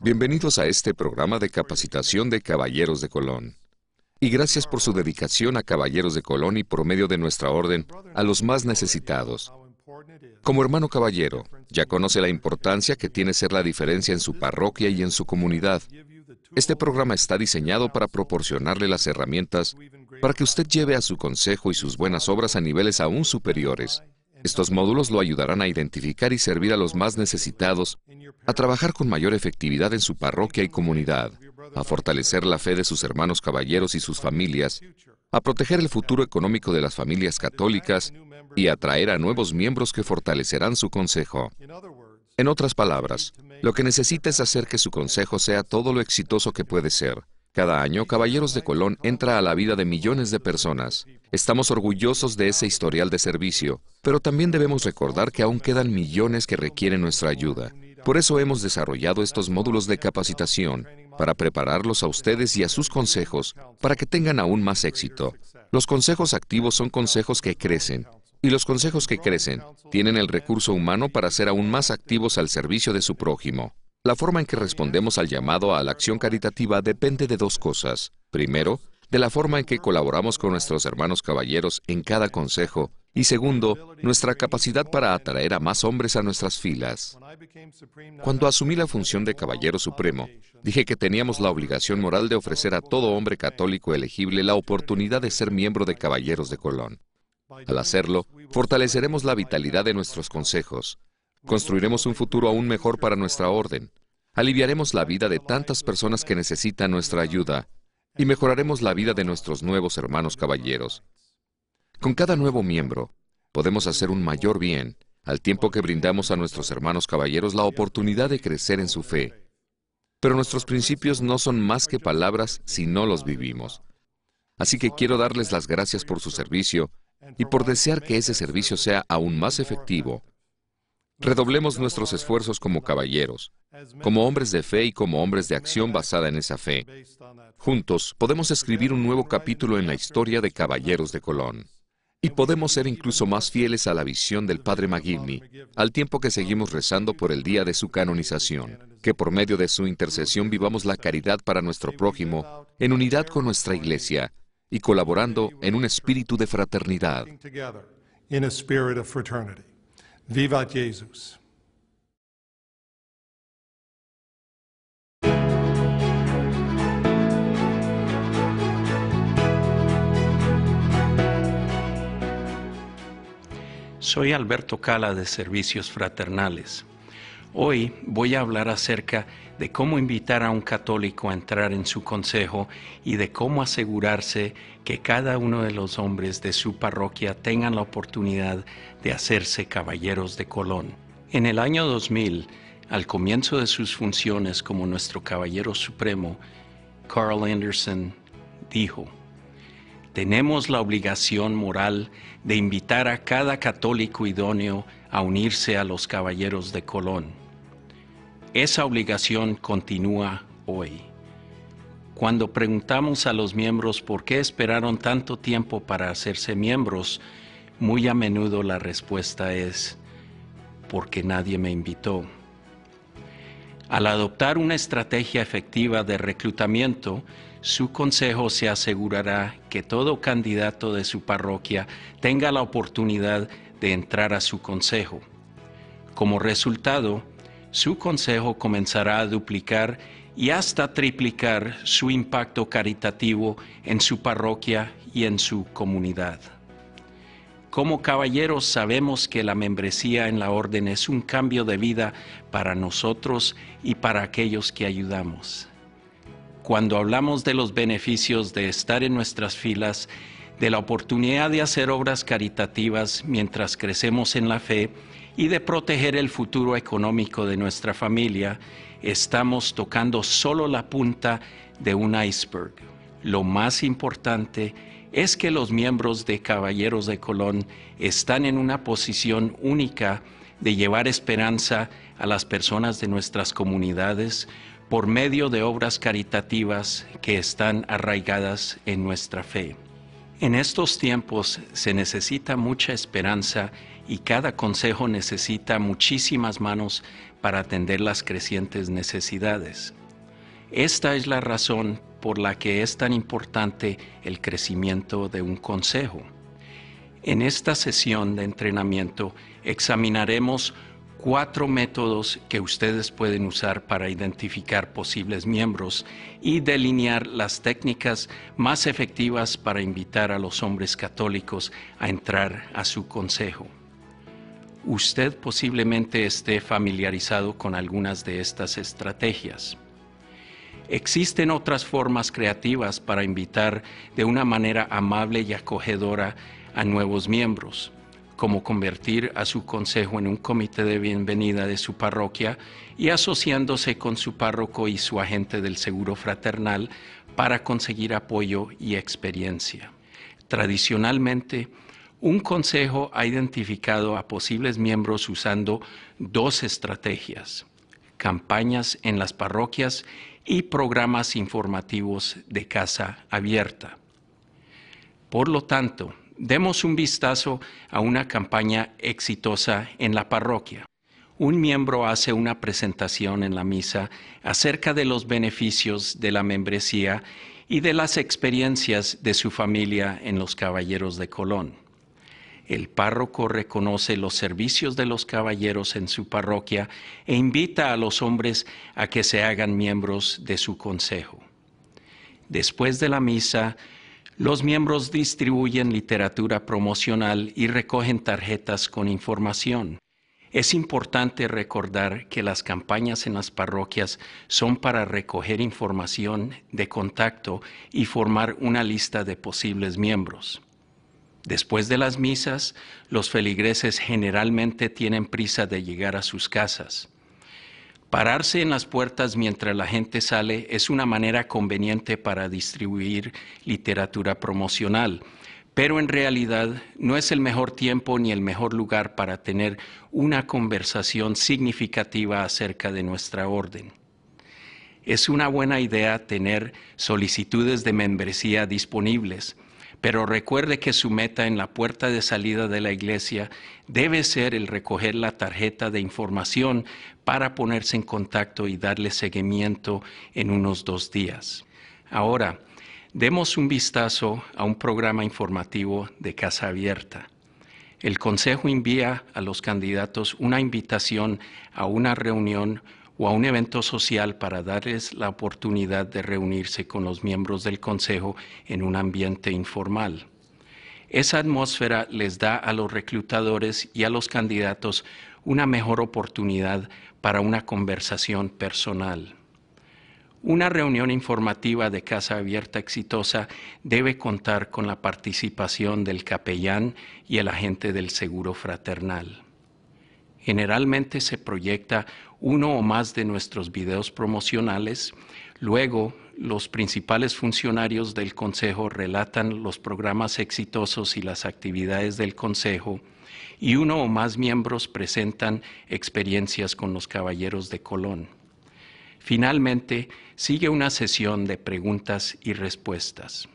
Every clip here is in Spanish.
Bienvenidos a este programa de capacitación de Caballeros de Colón. Y gracias por su dedicación a Caballeros de Colón y por medio de nuestra orden a los más necesitados. Como hermano caballero, ya conoce la importancia que tiene ser la diferencia en su parroquia y en su comunidad. Este programa está diseñado para proporcionarle las herramientas para que usted lleve a su consejo y sus buenas obras a niveles aún superiores estos módulos lo ayudarán a identificar y servir a los más necesitados, a trabajar con mayor efectividad en su parroquia y comunidad, a fortalecer la fe de sus hermanos caballeros y sus familias, a proteger el futuro económico de las familias católicas y a a nuevos miembros que fortalecerán su consejo. En otras palabras, lo que necesita es hacer que su consejo sea todo lo exitoso que puede ser, cada año, Caballeros de Colón entra a la vida de millones de personas. Estamos orgullosos de ese historial de servicio, pero también debemos recordar que aún quedan millones que requieren nuestra ayuda. Por eso hemos desarrollado estos módulos de capacitación, para prepararlos a ustedes y a sus consejos, para que tengan aún más éxito. Los consejos activos son consejos que crecen, y los consejos que crecen tienen el recurso humano para ser aún más activos al servicio de su prójimo. La forma en que respondemos al llamado a la acción caritativa depende de dos cosas. Primero, de la forma en que colaboramos con nuestros hermanos caballeros en cada consejo y segundo, nuestra capacidad para atraer a más hombres a nuestras filas. Cuando asumí la función de Caballero Supremo, dije que teníamos la obligación moral de ofrecer a todo hombre católico elegible la oportunidad de ser miembro de Caballeros de Colón. Al hacerlo, fortaleceremos la vitalidad de nuestros consejos, Construiremos un futuro aún mejor para nuestra orden. Aliviaremos la vida de tantas personas que necesitan nuestra ayuda y mejoraremos la vida de nuestros nuevos hermanos caballeros. Con cada nuevo miembro, podemos hacer un mayor bien, al tiempo que brindamos a nuestros hermanos caballeros la oportunidad de crecer en su fe. Pero nuestros principios no son más que palabras si no los vivimos. Así que quiero darles las gracias por su servicio y por desear que ese servicio sea aún más efectivo Redoblemos nuestros esfuerzos como caballeros, como hombres de fe y como hombres de acción basada en esa fe. Juntos podemos escribir un nuevo capítulo en la historia de Caballeros de Colón. Y podemos ser incluso más fieles a la visión del padre McGivney, al tiempo que seguimos rezando por el día de su canonización, que por medio de su intercesión vivamos la caridad para nuestro prójimo, en unidad con nuestra iglesia y colaborando en un espíritu de fraternidad. Viva Jesús. Soy Alberto Cala de Servicios Fraternales. Hoy voy a hablar acerca de cómo invitar a un católico a entrar en su consejo y de cómo asegurarse que cada uno de los hombres de su parroquia tengan la oportunidad de hacerse caballeros de Colón. En el año 2000, al comienzo de sus funciones como nuestro caballero supremo, Carl Anderson dijo, tenemos la obligación moral de invitar a cada católico idóneo a unirse a los caballeros de Colón. Esa obligación continúa hoy. Cuando preguntamos a los miembros por qué esperaron tanto tiempo para hacerse miembros, muy a menudo la respuesta es, porque nadie me invitó. Al adoptar una estrategia efectiva de reclutamiento, su consejo se asegurará que todo candidato de su parroquia tenga la oportunidad de entrar a su consejo. Como resultado, su consejo comenzará a duplicar y hasta triplicar su impacto caritativo en su parroquia y en su comunidad. Como caballeros sabemos que la membresía en la orden es un cambio de vida para nosotros y para aquellos que ayudamos. Cuando hablamos de los beneficios de estar en nuestras filas, de la oportunidad de hacer obras caritativas mientras crecemos en la fe y de proteger el futuro económico de nuestra familia, estamos tocando solo la punta de un iceberg. Lo más importante es que los miembros de Caballeros de Colón están en una posición única de llevar esperanza a las personas de nuestras comunidades por medio de obras caritativas que están arraigadas en nuestra fe. En estos tiempos se necesita mucha esperanza y cada consejo necesita muchísimas manos para atender las crecientes necesidades. Esta es la razón por la que es tan importante el crecimiento de un consejo. En esta sesión de entrenamiento examinaremos cuatro métodos que ustedes pueden usar para identificar posibles miembros y delinear las técnicas más efectivas para invitar a los hombres católicos a entrar a su consejo. Usted posiblemente esté familiarizado con algunas de estas estrategias. Existen otras formas creativas para invitar de una manera amable y acogedora a nuevos miembros, como convertir a su consejo en un comité de bienvenida de su parroquia y asociándose con su párroco y su agente del seguro fraternal para conseguir apoyo y experiencia. Tradicionalmente, un consejo ha identificado a posibles miembros usando dos estrategias, campañas en las parroquias y programas informativos de casa abierta. Por lo tanto, demos un vistazo a una campaña exitosa en la parroquia. Un miembro hace una presentación en la misa acerca de los beneficios de la membresía y de las experiencias de su familia en los Caballeros de Colón. El párroco reconoce los servicios de los caballeros en su parroquia e invita a los hombres a que se hagan miembros de su consejo. Después de la misa, los miembros distribuyen literatura promocional y recogen tarjetas con información. Es importante recordar que las campañas en las parroquias son para recoger información de contacto y formar una lista de posibles miembros. Después de las misas, los feligreses generalmente tienen prisa de llegar a sus casas. Pararse en las puertas mientras la gente sale es una manera conveniente para distribuir literatura promocional, pero en realidad no es el mejor tiempo ni el mejor lugar para tener una conversación significativa acerca de nuestra orden. Es una buena idea tener solicitudes de membresía disponibles, pero recuerde que su meta en la puerta de salida de la iglesia debe ser el recoger la tarjeta de información para ponerse en contacto y darle seguimiento en unos dos días. Ahora, demos un vistazo a un programa informativo de Casa Abierta. El Consejo envía a los candidatos una invitación a una reunión o a un evento social para darles la oportunidad de reunirse con los miembros del Consejo en un ambiente informal. Esa atmósfera les da a los reclutadores y a los candidatos una mejor oportunidad para una conversación personal. Una reunión informativa de Casa Abierta exitosa debe contar con la participación del capellán y el agente del seguro fraternal. Generalmente se proyecta uno o más de nuestros videos promocionales. Luego, los principales funcionarios del Consejo relatan los programas exitosos y las actividades del Consejo y uno o más miembros presentan experiencias con los caballeros de Colón. Finalmente, sigue una sesión de preguntas y respuestas.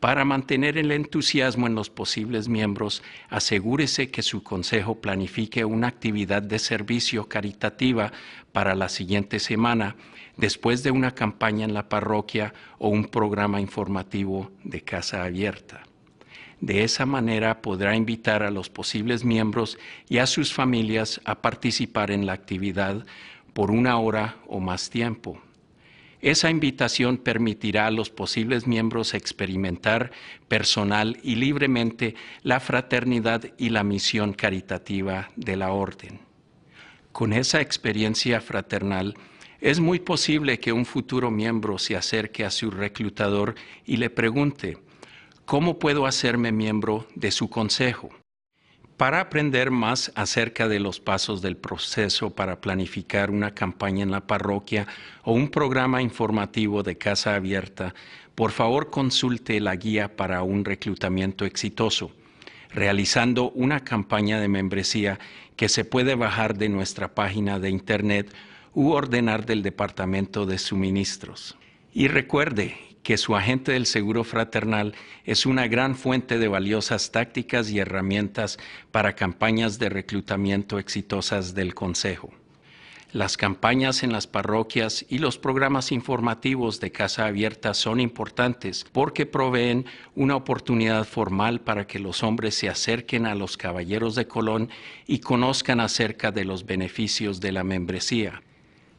Para mantener el entusiasmo en los posibles miembros, asegúrese que su consejo planifique una actividad de servicio caritativa para la siguiente semana, después de una campaña en la parroquia o un programa informativo de casa abierta. De esa manera podrá invitar a los posibles miembros y a sus familias a participar en la actividad por una hora o más tiempo. Esa invitación permitirá a los posibles miembros experimentar personal y libremente la fraternidad y la misión caritativa de la Orden. Con esa experiencia fraternal, es muy posible que un futuro miembro se acerque a su reclutador y le pregunte, ¿cómo puedo hacerme miembro de su consejo? para aprender más acerca de los pasos del proceso para planificar una campaña en la parroquia o un programa informativo de Casa Abierta, por favor consulte la guía para un reclutamiento exitoso, realizando una campaña de membresía que se puede bajar de nuestra página de Internet u ordenar del Departamento de Suministros. Y recuerde, que su agente del Seguro Fraternal es una gran fuente de valiosas tácticas y herramientas para campañas de reclutamiento exitosas del Consejo. Las campañas en las parroquias y los programas informativos de Casa Abierta son importantes porque proveen una oportunidad formal para que los hombres se acerquen a los caballeros de Colón y conozcan acerca de los beneficios de la membresía.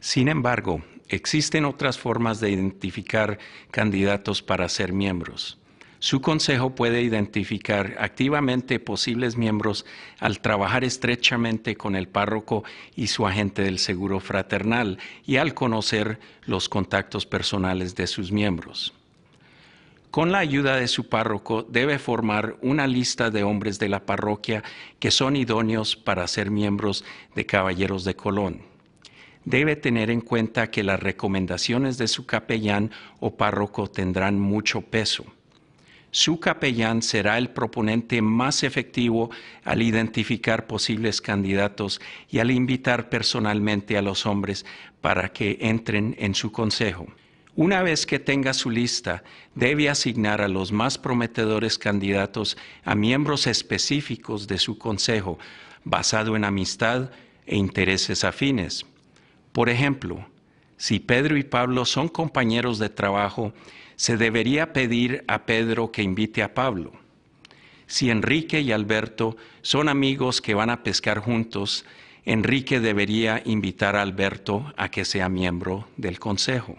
Sin embargo, existen otras formas de identificar candidatos para ser miembros. Su consejo puede identificar activamente posibles miembros al trabajar estrechamente con el párroco y su agente del seguro fraternal y al conocer los contactos personales de sus miembros. Con la ayuda de su párroco debe formar una lista de hombres de la parroquia que son idóneos para ser miembros de Caballeros de Colón debe tener en cuenta que las recomendaciones de su capellán o párroco tendrán mucho peso. Su capellán será el proponente más efectivo al identificar posibles candidatos y al invitar personalmente a los hombres para que entren en su consejo. Una vez que tenga su lista, debe asignar a los más prometedores candidatos a miembros específicos de su consejo, basado en amistad e intereses afines. Por ejemplo, si Pedro y Pablo son compañeros de trabajo, se debería pedir a Pedro que invite a Pablo. Si Enrique y Alberto son amigos que van a pescar juntos, Enrique debería invitar a Alberto a que sea miembro del consejo.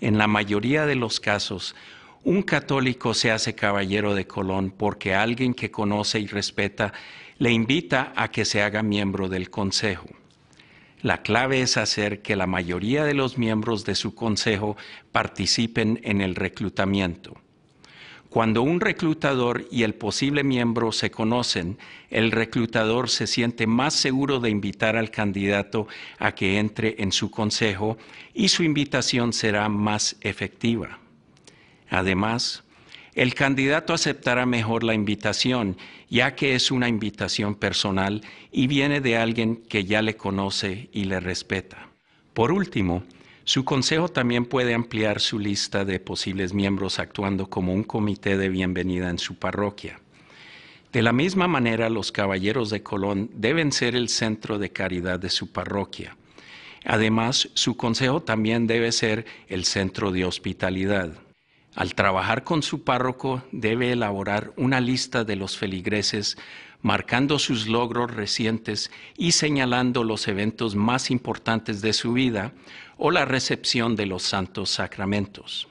En la mayoría de los casos, un católico se hace caballero de Colón porque alguien que conoce y respeta le invita a que se haga miembro del consejo. La clave es hacer que la mayoría de los miembros de su consejo participen en el reclutamiento. Cuando un reclutador y el posible miembro se conocen, el reclutador se siente más seguro de invitar al candidato a que entre en su consejo y su invitación será más efectiva. Además, el candidato aceptará mejor la invitación, ya que es una invitación personal y viene de alguien que ya le conoce y le respeta. Por último, su consejo también puede ampliar su lista de posibles miembros actuando como un comité de bienvenida en su parroquia. De la misma manera, los caballeros de Colón deben ser el centro de caridad de su parroquia. Además, su consejo también debe ser el centro de hospitalidad. Al trabajar con su párroco debe elaborar una lista de los feligreses marcando sus logros recientes y señalando los eventos más importantes de su vida o la recepción de los santos sacramentos.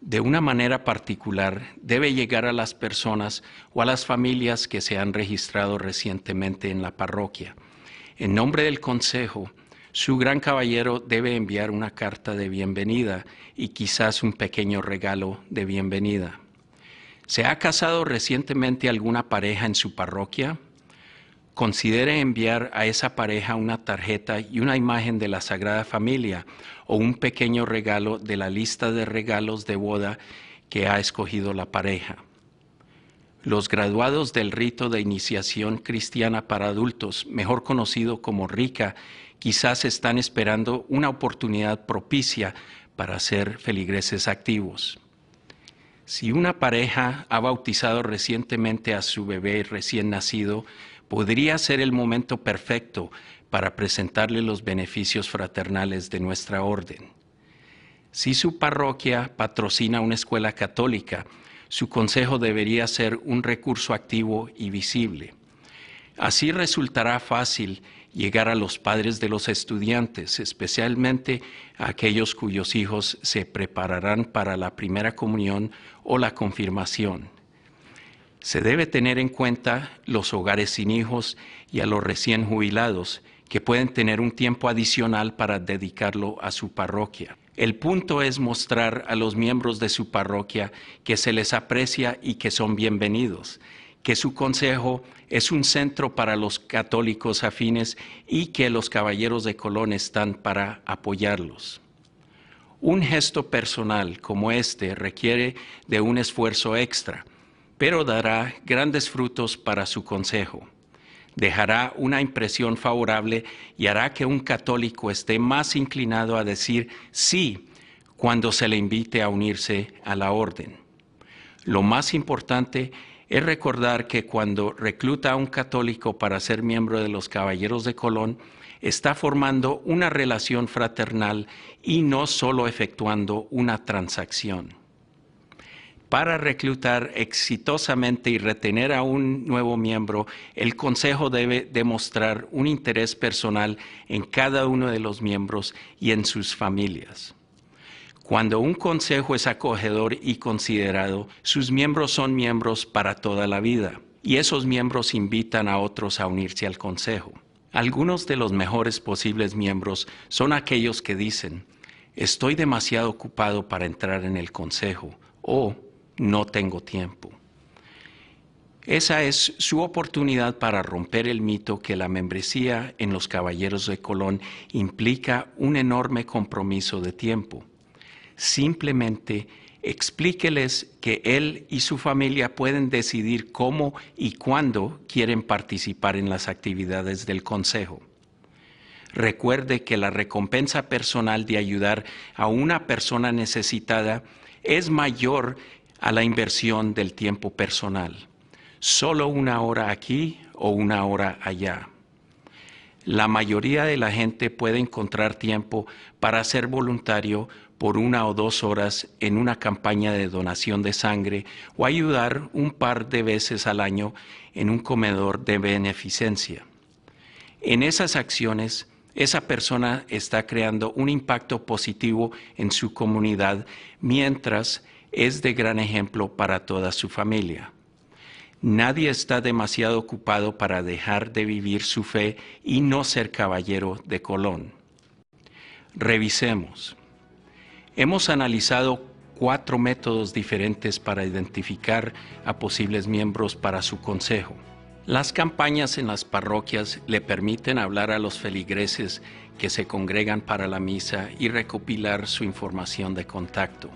De una manera particular, debe llegar a las personas o a las familias que se han registrado recientemente en la parroquia. En nombre del Consejo, su gran caballero debe enviar una carta de bienvenida y quizás un pequeño regalo de bienvenida. ¿Se ha casado recientemente alguna pareja en su parroquia? Considere enviar a esa pareja una tarjeta y una imagen de la Sagrada Familia o un pequeño regalo de la lista de regalos de boda que ha escogido la pareja. Los graduados del rito de iniciación cristiana para adultos, mejor conocido como RICA, quizás están esperando una oportunidad propicia para ser feligreses activos. Si una pareja ha bautizado recientemente a su bebé recién nacido, podría ser el momento perfecto para presentarle los beneficios fraternales de nuestra orden. Si su parroquia patrocina una escuela católica, su consejo debería ser un recurso activo y visible. Así resultará fácil llegar a los padres de los estudiantes, especialmente a aquellos cuyos hijos se prepararán para la primera comunión o la confirmación. Se debe tener en cuenta los hogares sin hijos y a los recién jubilados, que pueden tener un tiempo adicional para dedicarlo a su parroquia. El punto es mostrar a los miembros de su parroquia que se les aprecia y que son bienvenidos que su consejo es un centro para los católicos afines y que los caballeros de Colón están para apoyarlos. Un gesto personal como este requiere de un esfuerzo extra, pero dará grandes frutos para su consejo. Dejará una impresión favorable y hará que un católico esté más inclinado a decir sí cuando se le invite a unirse a la orden. Lo más importante es es recordar que cuando recluta a un católico para ser miembro de los Caballeros de Colón, está formando una relación fraternal y no solo efectuando una transacción. Para reclutar exitosamente y retener a un nuevo miembro, el Consejo debe demostrar un interés personal en cada uno de los miembros y en sus familias. Cuando un consejo es acogedor y considerado, sus miembros son miembros para toda la vida, y esos miembros invitan a otros a unirse al consejo. Algunos de los mejores posibles miembros son aquellos que dicen, estoy demasiado ocupado para entrar en el consejo o no tengo tiempo. Esa es su oportunidad para romper el mito que la membresía en los Caballeros de Colón implica un enorme compromiso de tiempo Simplemente explíqueles que él y su familia pueden decidir cómo y cuándo quieren participar en las actividades del Consejo. Recuerde que la recompensa personal de ayudar a una persona necesitada es mayor a la inversión del tiempo personal. Solo una hora aquí o una hora allá la mayoría de la gente puede encontrar tiempo para ser voluntario por una o dos horas en una campaña de donación de sangre o ayudar un par de veces al año en un comedor de beneficencia. En esas acciones, esa persona está creando un impacto positivo en su comunidad mientras es de gran ejemplo para toda su familia. Nadie está demasiado ocupado para dejar de vivir su fe y no ser caballero de Colón. Revisemos. Hemos analizado cuatro métodos diferentes para identificar a posibles miembros para su consejo. Las campañas en las parroquias le permiten hablar a los feligreses que se congregan para la misa y recopilar su información de contacto.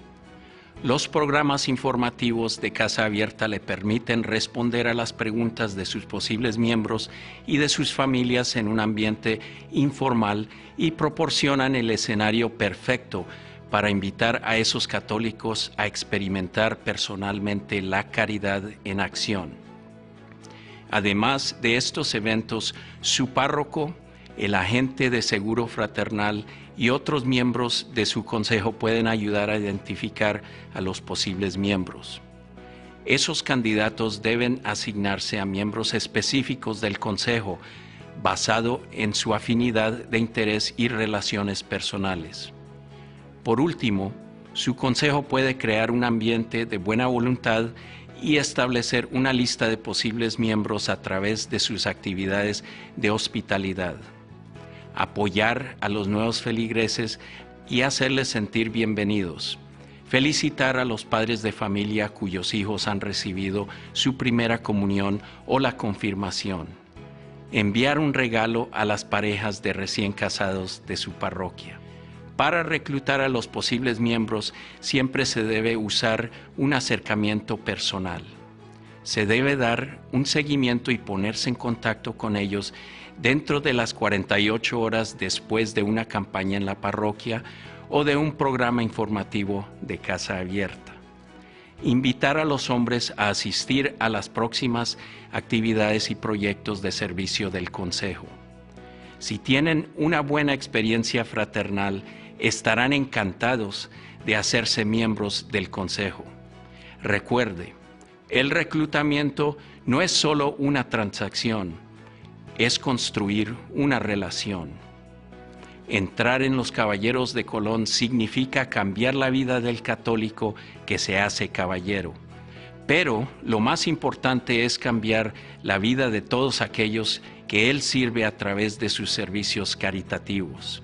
Los programas informativos de Casa Abierta le permiten responder a las preguntas de sus posibles miembros y de sus familias en un ambiente informal y proporcionan el escenario perfecto para invitar a esos católicos a experimentar personalmente la caridad en acción. Además de estos eventos, su párroco el agente de seguro fraternal y otros miembros de su consejo pueden ayudar a identificar a los posibles miembros. Esos candidatos deben asignarse a miembros específicos del consejo basado en su afinidad de interés y relaciones personales. Por último, su consejo puede crear un ambiente de buena voluntad y establecer una lista de posibles miembros a través de sus actividades de hospitalidad apoyar a los nuevos feligreses y hacerles sentir bienvenidos. Felicitar a los padres de familia cuyos hijos han recibido su primera comunión o la confirmación. Enviar un regalo a las parejas de recién casados de su parroquia. Para reclutar a los posibles miembros siempre se debe usar un acercamiento personal. Se debe dar un seguimiento y ponerse en contacto con ellos dentro de las 48 horas después de una campaña en la parroquia o de un programa informativo de casa abierta. Invitar a los hombres a asistir a las próximas actividades y proyectos de servicio del Consejo. Si tienen una buena experiencia fraternal, estarán encantados de hacerse miembros del Consejo. Recuerde, el reclutamiento no es solo una transacción, es construir una relación. Entrar en los Caballeros de Colón significa cambiar la vida del católico que se hace caballero. Pero lo más importante es cambiar la vida de todos aquellos que él sirve a través de sus servicios caritativos.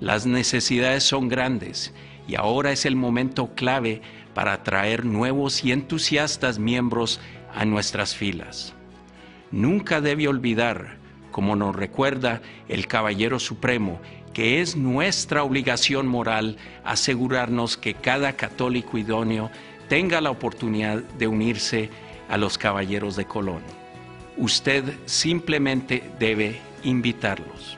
Las necesidades son grandes y ahora es el momento clave para atraer nuevos y entusiastas miembros a nuestras filas nunca debe olvidar, como nos recuerda el Caballero Supremo, que es nuestra obligación moral asegurarnos que cada católico idóneo tenga la oportunidad de unirse a los Caballeros de Colón. Usted simplemente debe invitarlos.